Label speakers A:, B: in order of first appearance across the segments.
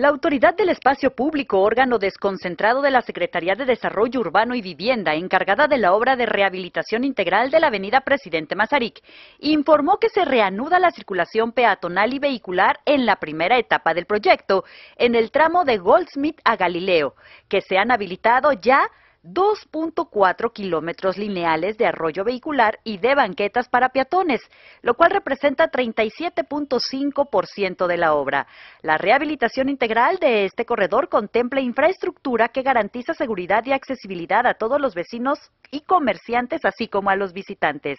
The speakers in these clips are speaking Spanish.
A: La Autoridad del Espacio Público, órgano desconcentrado de la Secretaría de Desarrollo Urbano y Vivienda, encargada de la obra de rehabilitación integral de la avenida Presidente Mazarik, informó que se reanuda la circulación peatonal y vehicular en la primera etapa del proyecto, en el tramo de Goldsmith a Galileo, que se han habilitado ya 2.4 kilómetros lineales de arroyo vehicular y de banquetas para peatones, lo cual representa 37.5% de la obra. La rehabilitación integral de este corredor contempla infraestructura que garantiza seguridad y accesibilidad a todos los vecinos y comerciantes, así como a los visitantes.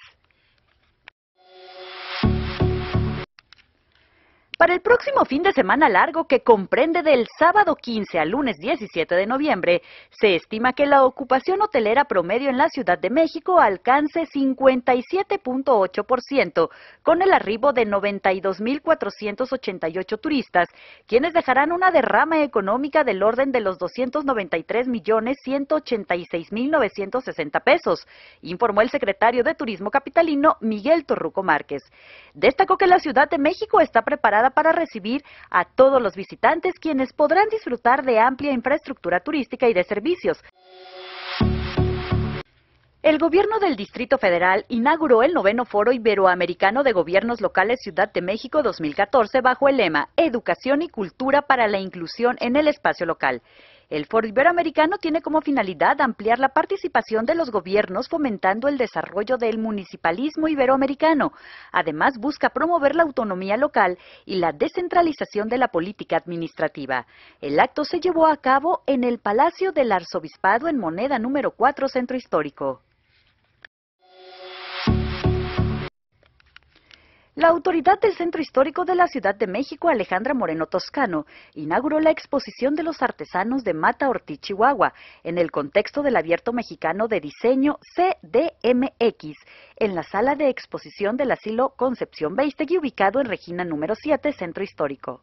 A: Para el próximo fin de semana largo, que comprende del sábado 15 al lunes 17 de noviembre, se estima que la ocupación hotelera promedio en la Ciudad de México alcance 57.8%, con el arribo de 92.488 turistas, quienes dejarán una derrama económica del orden de los 293.186.960 pesos, informó el secretario de Turismo Capitalino Miguel Torruco Márquez. Destacó que la Ciudad de México está preparada para recibir a todos los visitantes quienes podrán disfrutar de amplia infraestructura turística y de servicios. El gobierno del Distrito Federal inauguró el noveno Foro Iberoamericano de Gobiernos Locales Ciudad de México 2014 bajo el lema Educación y Cultura para la Inclusión en el Espacio Local. El Foro Iberoamericano tiene como finalidad ampliar la participación de los gobiernos fomentando el desarrollo del municipalismo iberoamericano. Además, busca promover la autonomía local y la descentralización de la política administrativa. El acto se llevó a cabo en el Palacio del Arzobispado en Moneda número 4 Centro Histórico. La autoridad del Centro Histórico de la Ciudad de México, Alejandra Moreno Toscano, inauguró la exposición de los artesanos de Mata Ortiz, Chihuahua, en el contexto del Abierto Mexicano de Diseño CDMX, en la sala de exposición del asilo Concepción Beistegui, ubicado en Regina número 7, Centro Histórico.